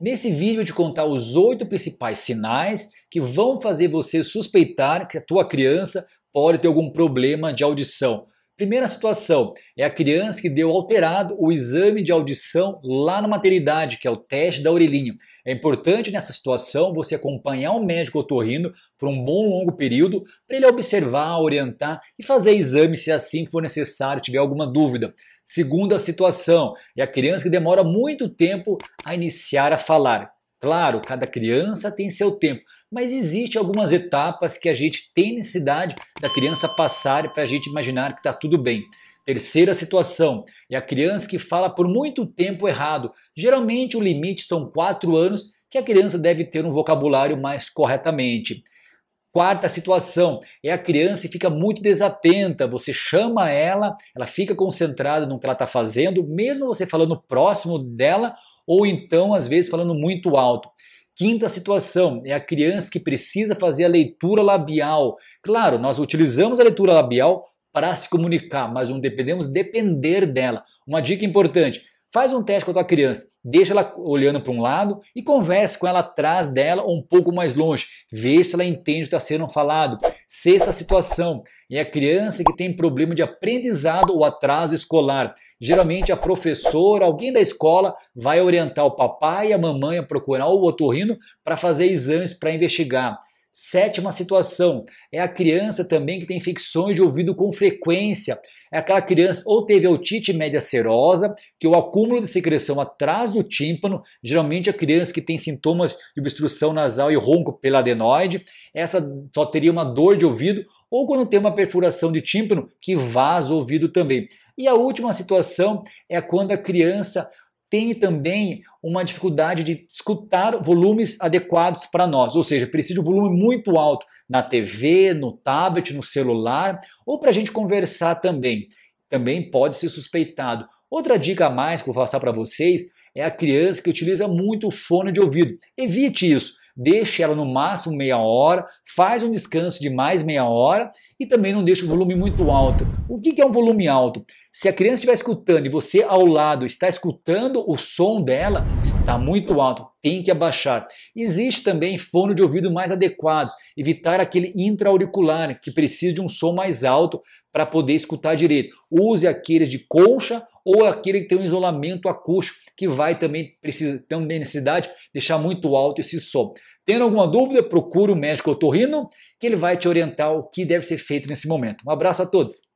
Nesse vídeo eu te contar os oito principais sinais que vão fazer você suspeitar que a tua criança pode ter algum problema de audição Primeira situação é a criança que deu alterado o exame de audição lá na maternidade, que é o teste da orelhinha. É importante nessa situação você acompanhar o médico otorrino por um bom longo período para ele observar, orientar e fazer exame se é assim for necessário, tiver alguma dúvida. Segunda situação é a criança que demora muito tempo a iniciar a falar. Claro, cada criança tem seu tempo, mas existe algumas etapas que a gente tem necessidade da criança passar para a gente imaginar que está tudo bem. Terceira situação é a criança que fala por muito tempo errado. Geralmente o limite são quatro anos que a criança deve ter um vocabulário mais corretamente. Quarta situação é a criança fica muito desatenta. Você chama ela, ela fica concentrada no que ela está fazendo, mesmo você falando próximo dela, ou então, às vezes, falando muito alto. Quinta situação é a criança que precisa fazer a leitura labial. Claro, nós utilizamos a leitura labial para se comunicar, mas não dependemos depender dela. Uma dica importante: Faz um teste com a tua criança, deixa ela olhando para um lado e converse com ela atrás dela ou um pouco mais longe. Vê se ela entende o que está sendo falado. Sexta situação é a criança que tem problema de aprendizado ou atraso escolar. Geralmente a professora, alguém da escola, vai orientar o papai e a mamãe a procurar o otorrino para fazer exames para investigar. Sétima situação é a criança também que tem infecções de ouvido com frequência. É aquela criança ou teve otite média serosa, que é o acúmulo de secreção atrás do tímpano, geralmente a criança que tem sintomas de obstrução nasal e ronco pela adenoide, essa só teria uma dor de ouvido, ou quando tem uma perfuração de tímpano que vaza o ouvido também. E a última situação é quando a criança tem também uma dificuldade de escutar volumes adequados para nós, ou seja, precisa de um volume muito alto na TV, no tablet, no celular, ou para a gente conversar também. Também pode ser suspeitado. Outra dica a mais que eu vou passar para vocês é a criança que utiliza muito o fone de ouvido. Evite isso deixe ela no máximo meia hora, faz um descanso de mais meia hora e também não deixe o volume muito alto. O que é um volume alto? Se a criança estiver escutando e você ao lado está escutando o som dela, está muito alto, tem que abaixar. Existe também fone de ouvido mais adequados, evitar aquele intraauricular que precisa de um som mais alto para poder escutar direito. Use aqueles de concha ou aquele que tem um isolamento acústico, que vai também precisa ter uma necessidade deixar muito alto esse som. Tendo alguma dúvida, procure o médico otorrino, que ele vai te orientar o que deve ser feito nesse momento. Um abraço a todos!